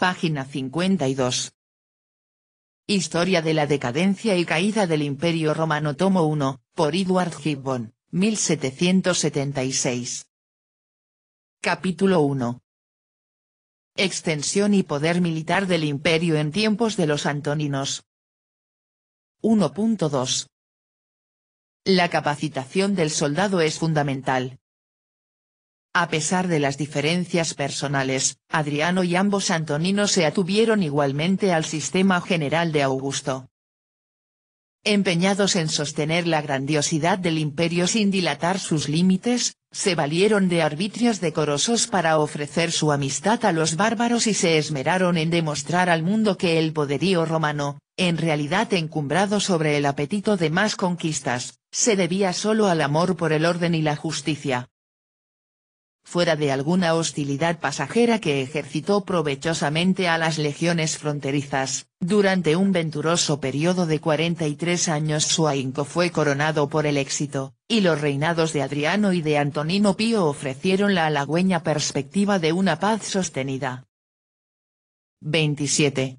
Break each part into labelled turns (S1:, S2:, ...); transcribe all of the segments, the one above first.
S1: Página 52. Historia de la decadencia y caída del Imperio Romano Tomo 1, por Edward Gibbon, 1776. Capítulo 1. Extensión y poder militar del imperio en tiempos de los antoninos. 1.2. La capacitación del soldado es fundamental, a pesar de las diferencias personales, Adriano y ambos antoninos se atuvieron igualmente al sistema general de Augusto. Empeñados en sostener la grandiosidad del imperio sin dilatar sus límites, se valieron de arbitrios decorosos para ofrecer su amistad a los bárbaros y se esmeraron en demostrar al mundo que el poderío romano, en realidad encumbrado sobre el apetito de más conquistas, se debía solo al amor por el orden y la justicia fuera de alguna hostilidad pasajera que ejercitó provechosamente a las legiones fronterizas, durante un venturoso periodo de 43 años ahínco fue coronado por el éxito, y los reinados de Adriano y de Antonino Pío ofrecieron la halagüeña perspectiva de una paz sostenida. 27.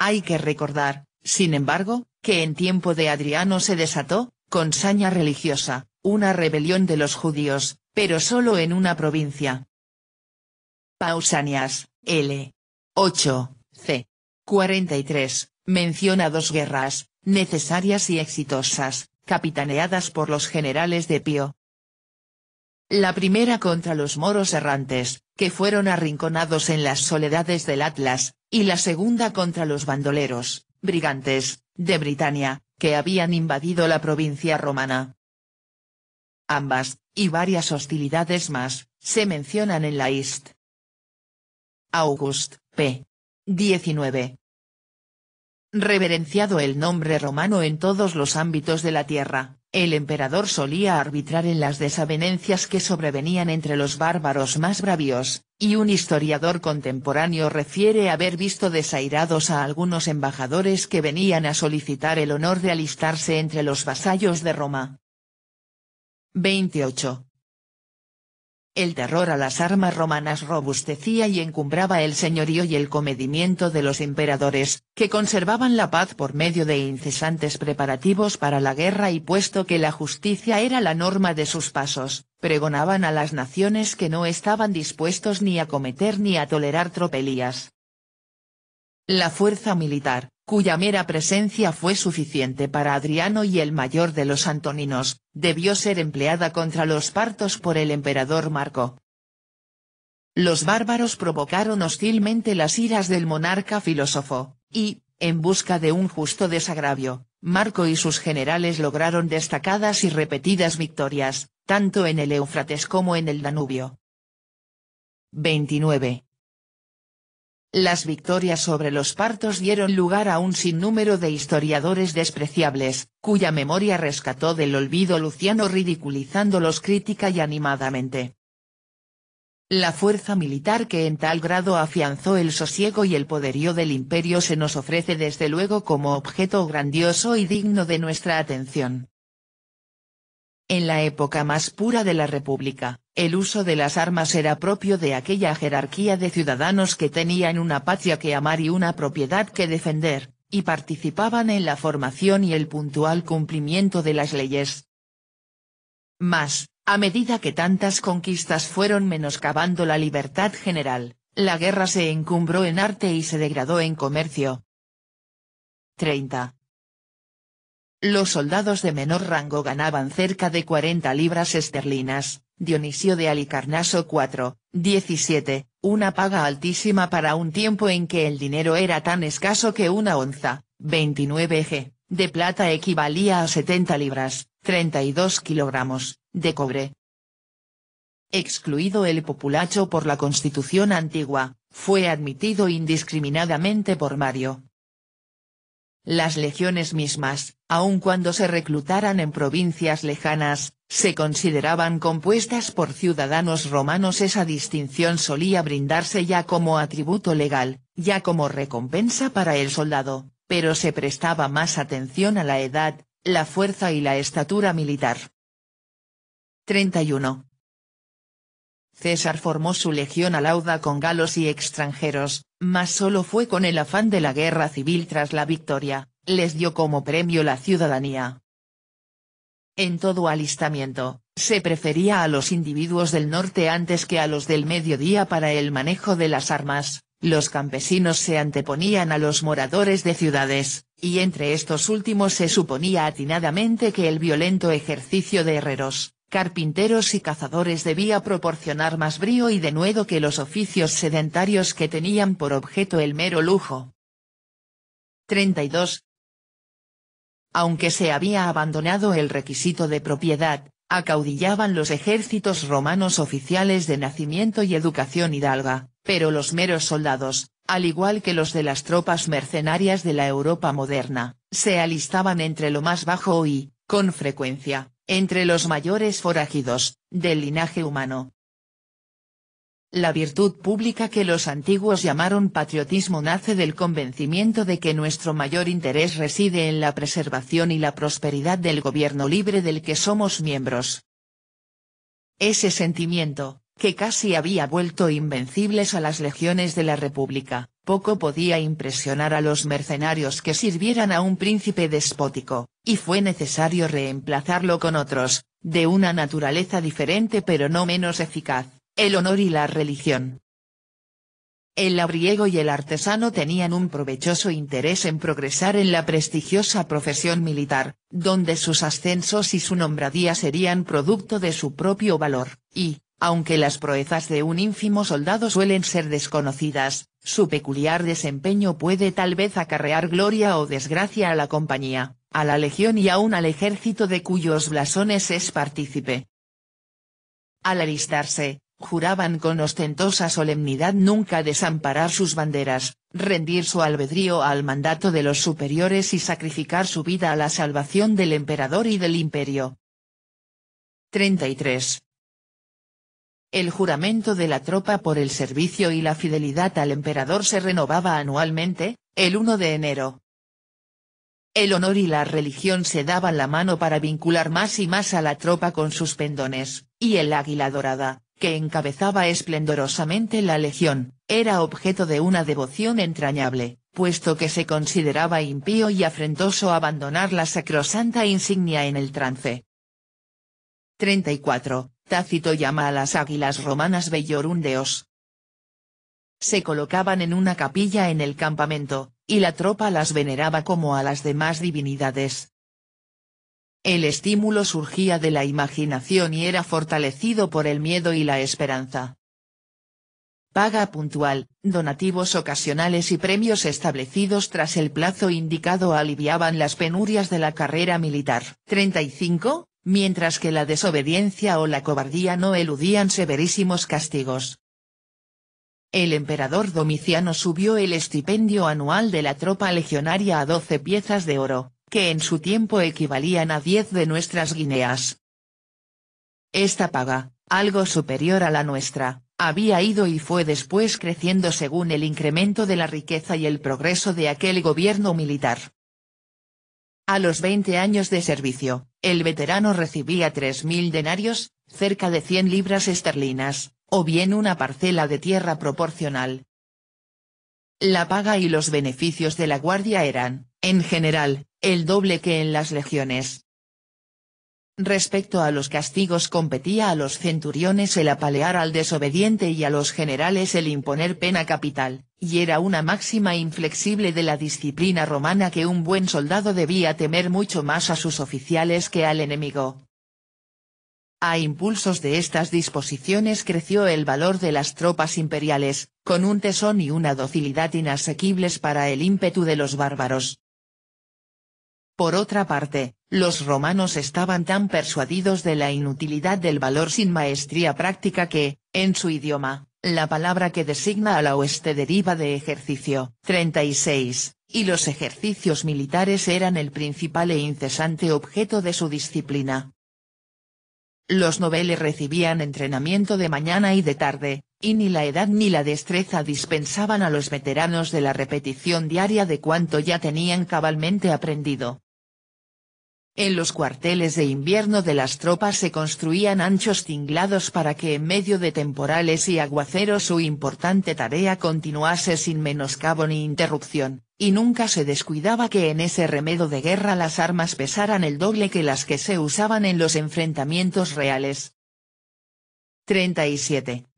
S1: Hay que recordar, sin embargo, que en tiempo de Adriano se desató, con saña religiosa, una rebelión de los judíos, pero solo en una provincia. Pausanias, L. 8, c. 43, menciona dos guerras, necesarias y exitosas, capitaneadas por los generales de Pío. La primera contra los moros errantes, que fueron arrinconados en las soledades del Atlas, y la segunda contra los bandoleros, brigantes, de Britania, que habían invadido la provincia romana. Ambas, y varias hostilidades más, se mencionan en la IST. August, p. 19. Reverenciado el nombre romano en todos los ámbitos de la tierra, el emperador solía arbitrar en las desavenencias que sobrevenían entre los bárbaros más bravios, y un historiador contemporáneo refiere haber visto desairados a algunos embajadores que venían a solicitar el honor de alistarse entre los vasallos de Roma. 28. El terror a las armas romanas robustecía y encumbraba el señorío y el comedimiento de los emperadores, que conservaban la paz por medio de incesantes preparativos para la guerra y puesto que la justicia era la norma de sus pasos, pregonaban a las naciones que no estaban dispuestos ni a cometer ni a tolerar tropelías. La fuerza militar, cuya mera presencia fue suficiente para Adriano y el mayor de los antoninos, debió ser empleada contra los partos por el emperador Marco. Los bárbaros provocaron hostilmente las iras del monarca filósofo, y, en busca de un justo desagravio, Marco y sus generales lograron destacadas y repetidas victorias, tanto en el Éufrates como en el Danubio. 29. Las victorias sobre los partos dieron lugar a un sinnúmero de historiadores despreciables, cuya memoria rescató del olvido Luciano ridiculizándolos crítica y animadamente. La fuerza militar que en tal grado afianzó el sosiego y el poderío del imperio se nos ofrece desde luego como objeto grandioso y digno de nuestra atención. En la época más pura de la República, el uso de las armas era propio de aquella jerarquía de ciudadanos que tenían una patria que amar y una propiedad que defender, y participaban en la formación y el puntual cumplimiento de las leyes. Mas, a medida que tantas conquistas fueron menoscabando la libertad general, la guerra se encumbró en arte y se degradó en comercio. 30. Los soldados de menor rango ganaban cerca de 40 libras esterlinas, Dionisio de Alicarnaso 4, 17, una paga altísima para un tiempo en que el dinero era tan escaso que una onza, 29 g, de plata equivalía a 70 libras, 32 kilogramos, de cobre. Excluido el populacho por la constitución antigua, fue admitido indiscriminadamente por Mario, las legiones mismas, aun cuando se reclutaran en provincias lejanas, se consideraban compuestas por ciudadanos romanos. Esa distinción solía brindarse ya como atributo legal, ya como recompensa para el soldado, pero se prestaba más atención a la edad, la fuerza y la estatura militar. 31. César formó su legión alauda con galos y extranjeros, mas solo fue con el afán de la guerra civil tras la victoria, les dio como premio la ciudadanía. En todo alistamiento, se prefería a los individuos del norte antes que a los del mediodía para el manejo de las armas, los campesinos se anteponían a los moradores de ciudades, y entre estos últimos se suponía atinadamente que el violento ejercicio de herreros, carpinteros y cazadores debía proporcionar más brío y denuedo que los oficios sedentarios que tenían por objeto el mero lujo. 32. Aunque se había abandonado el requisito de propiedad, acaudillaban los ejércitos romanos oficiales de nacimiento y educación hidalga, pero los meros soldados, al igual que los de las tropas mercenarias de la Europa moderna, se alistaban entre lo más bajo y, con frecuencia, entre los mayores forágidos, del linaje humano. La virtud pública que los antiguos llamaron patriotismo nace del convencimiento de que nuestro mayor interés reside en la preservación y la prosperidad del gobierno libre del que somos miembros. Ese sentimiento, que casi había vuelto invencibles a las legiones de la República, poco podía impresionar a los mercenarios que sirvieran a un príncipe despótico, y fue necesario reemplazarlo con otros, de una naturaleza diferente pero no menos eficaz, el honor y la religión. El labriego y el artesano tenían un provechoso interés en progresar en la prestigiosa profesión militar, donde sus ascensos y su nombradía serían producto de su propio valor, y, aunque las proezas de un ínfimo soldado suelen ser desconocidas, su peculiar desempeño puede tal vez acarrear gloria o desgracia a la compañía, a la legión y aún al ejército de cuyos blasones es partícipe. Al alistarse, juraban con ostentosa solemnidad nunca desamparar sus banderas, rendir su albedrío al mandato de los superiores y sacrificar su vida a la salvación del emperador y del imperio. 33. El juramento de la tropa por el servicio y la fidelidad al emperador se renovaba anualmente, el 1 de enero. El honor y la religión se daban la mano para vincular más y más a la tropa con sus pendones, y el águila dorada, que encabezaba esplendorosamente la legión, era objeto de una devoción entrañable, puesto que se consideraba impío y afrentoso abandonar la sacrosanta insignia en el trance. 34. Tácito llama a las águilas romanas bellorundeos. Se colocaban en una capilla en el campamento, y la tropa las veneraba como a las demás divinidades. El estímulo surgía de la imaginación y era fortalecido por el miedo y la esperanza. Paga puntual, donativos ocasionales y premios establecidos tras el plazo indicado aliviaban las penurias de la carrera militar. 35 mientras que la desobediencia o la cobardía no eludían severísimos castigos. El emperador Domiciano subió el estipendio anual de la tropa legionaria a 12 piezas de oro, que en su tiempo equivalían a 10 de nuestras guineas. Esta paga, algo superior a la nuestra, había ido y fue después creciendo según el incremento de la riqueza y el progreso de aquel gobierno militar. A los 20 años de servicio, el veterano recibía 3.000 denarios, cerca de 100 libras esterlinas, o bien una parcela de tierra proporcional. La paga y los beneficios de la guardia eran, en general, el doble que en las legiones. Respecto a los castigos competía a los centuriones el apalear al desobediente y a los generales el imponer pena capital, y era una máxima inflexible de la disciplina romana que un buen soldado debía temer mucho más a sus oficiales que al enemigo. A impulsos de estas disposiciones creció el valor de las tropas imperiales, con un tesón y una docilidad inasequibles para el ímpetu de los bárbaros. Por otra parte, los romanos estaban tan persuadidos de la inutilidad del valor sin maestría práctica que, en su idioma, la palabra que designa a la oeste deriva de ejercicio. 36, y los ejercicios militares eran el principal e incesante objeto de su disciplina. Los noveles recibían entrenamiento de mañana y de tarde, y ni la edad ni la destreza dispensaban a los veteranos de la repetición diaria de cuanto ya tenían cabalmente aprendido. En los cuarteles de invierno de las tropas se construían anchos tinglados para que en medio de temporales y aguaceros su importante tarea continuase sin menoscabo ni interrupción, y nunca se descuidaba que en ese remedo de guerra las armas pesaran el doble que las que se usaban en los enfrentamientos reales. 37.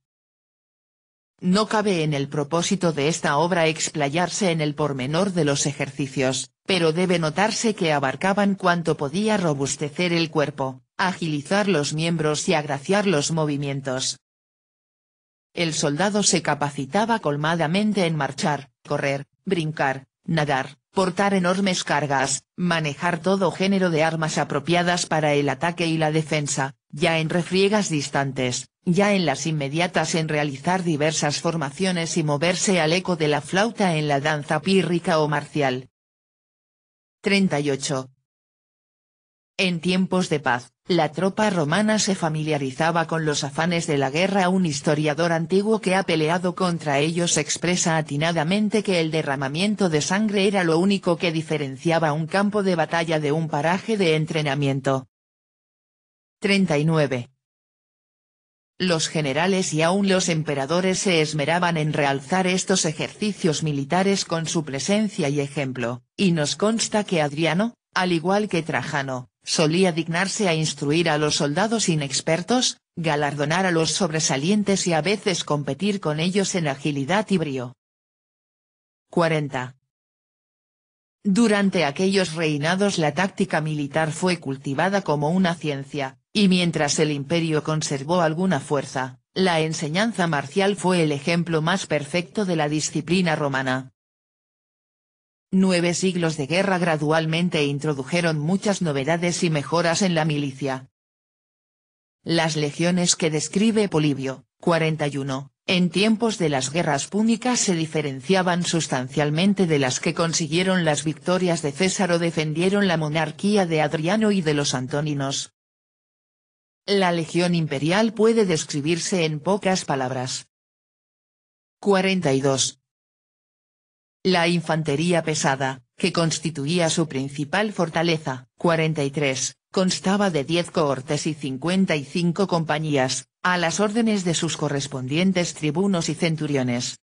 S1: No cabe en el propósito de esta obra explayarse en el pormenor de los ejercicios, pero debe notarse que abarcaban cuanto podía robustecer el cuerpo, agilizar los miembros y agraciar los movimientos. El soldado se capacitaba colmadamente en marchar, correr, brincar, nadar, portar enormes cargas, manejar todo género de armas apropiadas para el ataque y la defensa, ya en refriegas distantes, ya en las inmediatas en realizar diversas formaciones y moverse al eco de la flauta en la danza pírrica o marcial. 38. En tiempos de paz, la tropa romana se familiarizaba con los afanes de la guerra. Un historiador antiguo que ha peleado contra ellos expresa atinadamente que el derramamiento de sangre era lo único que diferenciaba un campo de batalla de un paraje de entrenamiento. 39. Los generales y aún los emperadores se esmeraban en realzar estos ejercicios militares con su presencia y ejemplo, y nos consta que Adriano, al igual que Trajano, solía dignarse a instruir a los soldados inexpertos, galardonar a los sobresalientes y a veces competir con ellos en agilidad y brío. 40. Durante aquellos reinados la táctica militar fue cultivada como una ciencia, y mientras el imperio conservó alguna fuerza, la enseñanza marcial fue el ejemplo más perfecto de la disciplina romana. Nueve siglos de guerra gradualmente introdujeron muchas novedades y mejoras en la milicia. Las legiones que describe Polibio, 41, en tiempos de las guerras púnicas se diferenciaban sustancialmente de las que consiguieron las victorias de César o defendieron la monarquía de Adriano y de los Antoninos. La Legión Imperial puede describirse en pocas palabras. 42. La infantería pesada, que constituía su principal fortaleza, 43, constaba de 10 cohortes y 55 compañías, a las órdenes de sus correspondientes tribunos y centuriones,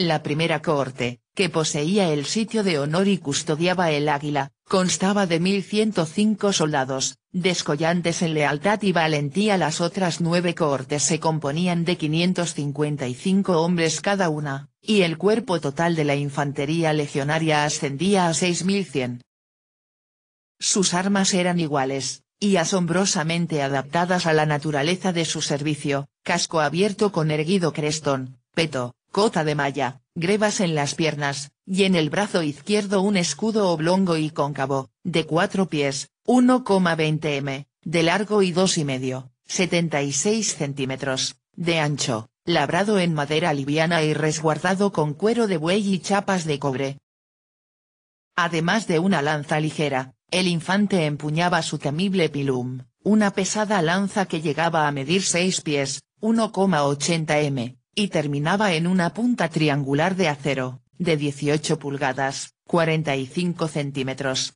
S1: la primera cohorte, que poseía el sitio de honor y custodiaba el águila, constaba de 1.105 soldados, descollantes en lealtad y valentía. Las otras nueve cohortes se componían de 555 hombres cada una, y el cuerpo total de la infantería legionaria ascendía a 6.100. Sus armas eran iguales, y asombrosamente adaptadas a la naturaleza de su servicio, casco abierto con erguido crestón, peto, cota de malla, grebas en las piernas, y en el brazo izquierdo un escudo oblongo y cóncavo, de cuatro pies, 1,20 m, de largo y dos y medio, 76 centímetros, de ancho, labrado en madera liviana y resguardado con cuero de buey y chapas de cobre. Además de una lanza ligera, el infante empuñaba su temible pilum, una pesada lanza que llegaba a medir 6 pies, 1,80 m, y terminaba en una punta triangular de acero, de 18 pulgadas, 45 centímetros.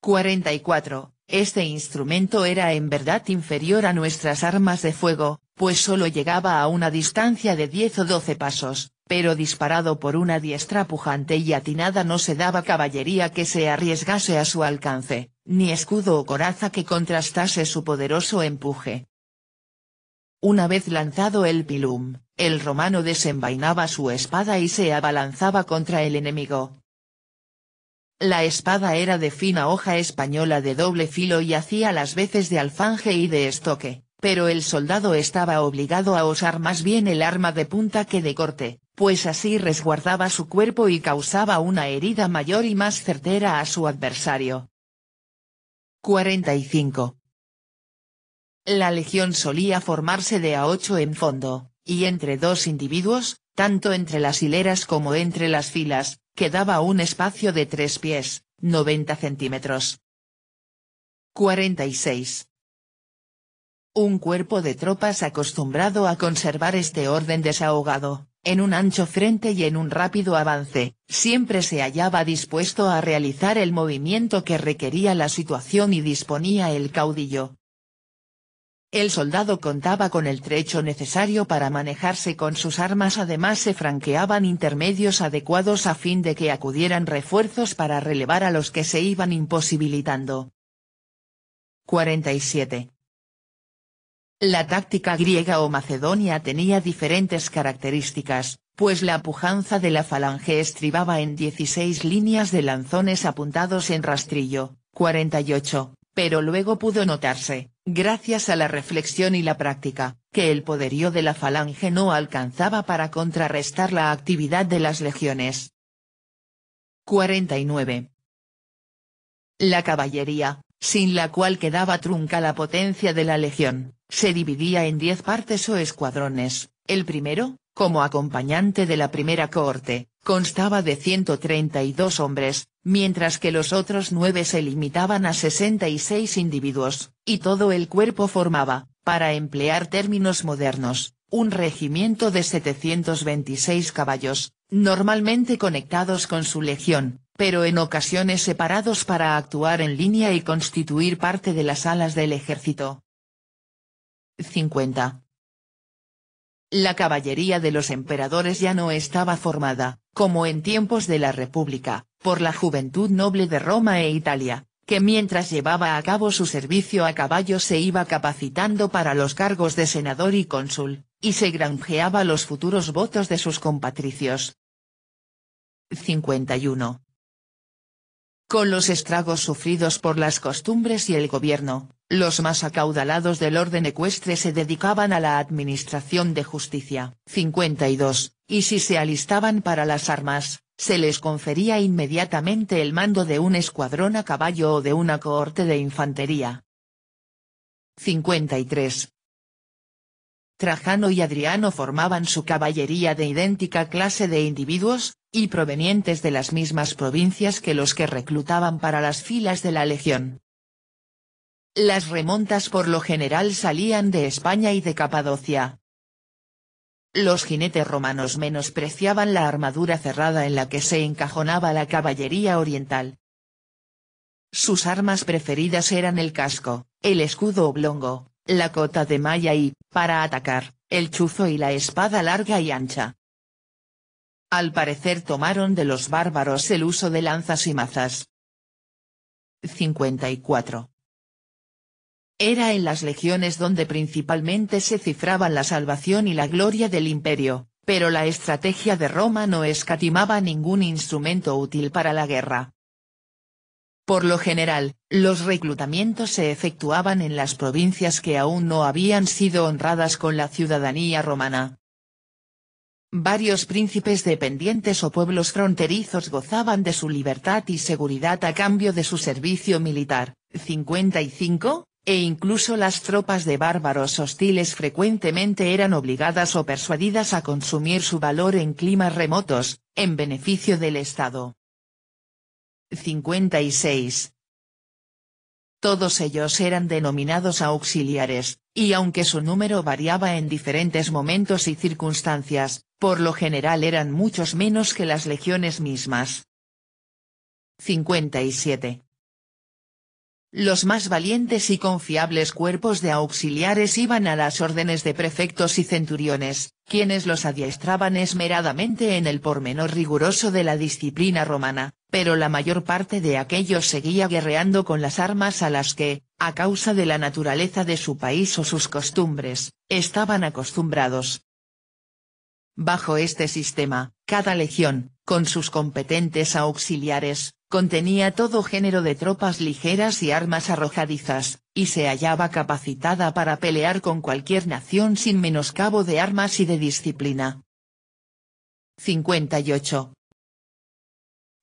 S1: 44. Este instrumento era en verdad inferior a nuestras armas de fuego, pues solo llegaba a una distancia de 10 o 12 pasos, pero disparado por una diestra pujante y atinada no se daba caballería que se arriesgase a su alcance, ni escudo o coraza que contrastase su poderoso empuje. Una vez lanzado el pilum, el romano desenvainaba su espada y se abalanzaba contra el enemigo. La espada era de fina hoja española de doble filo y hacía las veces de alfanje y de estoque, pero el soldado estaba obligado a usar más bien el arma de punta que de corte, pues así resguardaba su cuerpo y causaba una herida mayor y más certera a su adversario. 45. La legión solía formarse de a ocho en fondo, y entre dos individuos, tanto entre las hileras como entre las filas, quedaba un espacio de tres pies, 90 centímetros. 46. Un cuerpo de tropas acostumbrado a conservar este orden desahogado, en un ancho frente y en un rápido avance, siempre se hallaba dispuesto a realizar el movimiento que requería la situación y disponía el caudillo, el soldado contaba con el trecho necesario para manejarse con sus armas además se franqueaban intermedios adecuados a fin de que acudieran refuerzos para relevar a los que se iban imposibilitando. 47. La táctica griega o macedonia tenía diferentes características, pues la pujanza de la falange estribaba en 16 líneas de lanzones apuntados en rastrillo, 48 pero luego pudo notarse, gracias a la reflexión y la práctica, que el poderío de la falange no alcanzaba para contrarrestar la actividad de las legiones. 49. La caballería, sin la cual quedaba trunca la potencia de la legión, se dividía en diez partes o escuadrones, el primero, como acompañante de la primera cohorte, constaba de 132 hombres, mientras que los otros nueve se limitaban a 66 individuos, y todo el cuerpo formaba, para emplear términos modernos, un regimiento de 726 caballos, normalmente conectados con su legión, pero en ocasiones separados para actuar en línea y constituir parte de las alas del ejército. 50. La caballería de los emperadores ya no estaba formada, como en tiempos de la República, por la juventud noble de Roma e Italia, que mientras llevaba a cabo su servicio a caballo se iba capacitando para los cargos de senador y cónsul, y se granjeaba los futuros votos de sus compatricios. 51. Con los estragos sufridos por las costumbres y el gobierno, los más acaudalados del orden ecuestre se dedicaban a la administración de justicia. 52. Y si se alistaban para las armas, se les confería inmediatamente el mando de un escuadrón a caballo o de una cohorte de infantería. 53. Trajano y Adriano formaban su caballería de idéntica clase de individuos, y provenientes de las mismas provincias que los que reclutaban para las filas de la legión. Las remontas por lo general salían de España y de Capadocia, los jinetes romanos menospreciaban la armadura cerrada en la que se encajonaba la caballería oriental. Sus armas preferidas eran el casco, el escudo oblongo, la cota de malla y, para atacar, el chuzo y la espada larga y ancha. Al parecer tomaron de los bárbaros el uso de lanzas y mazas. 54. Era en las legiones donde principalmente se cifraban la salvación y la gloria del imperio, pero la estrategia de Roma no escatimaba ningún instrumento útil para la guerra. Por lo general, los reclutamientos se efectuaban en las provincias que aún no habían sido honradas con la ciudadanía romana. Varios príncipes dependientes o pueblos fronterizos gozaban de su libertad y seguridad a cambio de su servicio militar. 55, e incluso las tropas de bárbaros hostiles frecuentemente eran obligadas o persuadidas a consumir su valor en climas remotos, en beneficio del Estado. 56. Todos ellos eran denominados auxiliares, y aunque su número variaba en diferentes momentos y circunstancias, por lo general eran muchos menos que las legiones mismas. 57. Los más valientes y confiables cuerpos de auxiliares iban a las órdenes de prefectos y centuriones, quienes los adiestraban esmeradamente en el pormenor riguroso de la disciplina romana, pero la mayor parte de aquellos seguía guerreando con las armas a las que, a causa de la naturaleza de su país o sus costumbres, estaban acostumbrados. Bajo este sistema, cada legión, con sus competentes auxiliares, contenía todo género de tropas ligeras y armas arrojadizas, y se hallaba capacitada para pelear con cualquier nación sin menoscabo de armas y de disciplina. 58.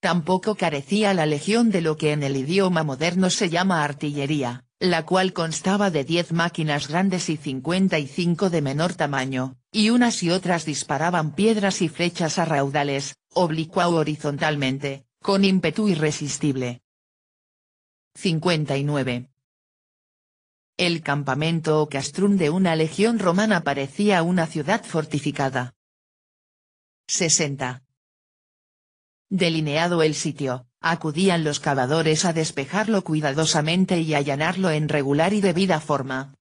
S1: Tampoco carecía la legión de lo que en el idioma moderno se llama artillería, la cual constaba de diez máquinas grandes y cincuenta y cinco de menor tamaño, y unas y otras disparaban piedras y flechas a raudales, oblicua o horizontalmente, con ímpetu irresistible. 59. El campamento o castrum de una legión romana parecía una ciudad fortificada. 60. Delineado el sitio, Acudían los cavadores a despejarlo cuidadosamente y allanarlo en regular y debida forma.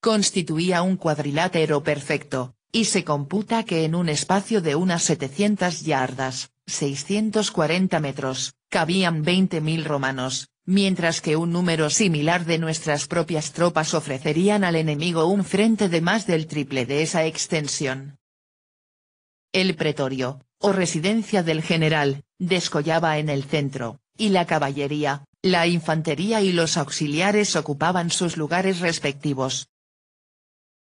S1: Constituía un cuadrilátero perfecto, y se computa que en un espacio de unas 700 yardas, 640 metros, cabían 20.000 romanos, mientras que un número similar de nuestras propias tropas ofrecerían al enemigo un frente de más del triple de esa extensión. El pretorio, o residencia del general, descollaba en el centro, y la caballería, la infantería y los auxiliares ocupaban sus lugares respectivos.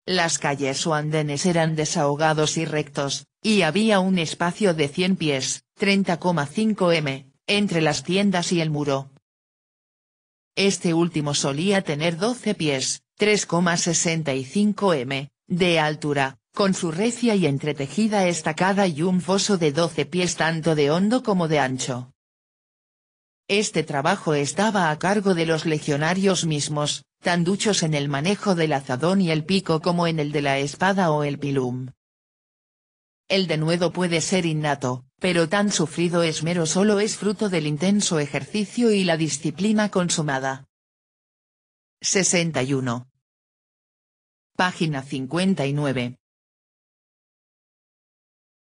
S1: Las calles o andenes eran desahogados y rectos, y había un espacio de 100 pies, 30,5 m, entre las tiendas y el muro. Este último solía tener 12 pies, 3,65 m, de altura, con su recia y entretejida estacada y un foso de 12 pies tanto de hondo como de ancho. Este trabajo estaba a cargo de los legionarios mismos, tan duchos en el manejo del azadón y el pico como en el de la espada o el pilum. El denuedo puede ser innato, pero tan sufrido esmero solo es fruto del intenso ejercicio y la disciplina consumada. 61. Página 59.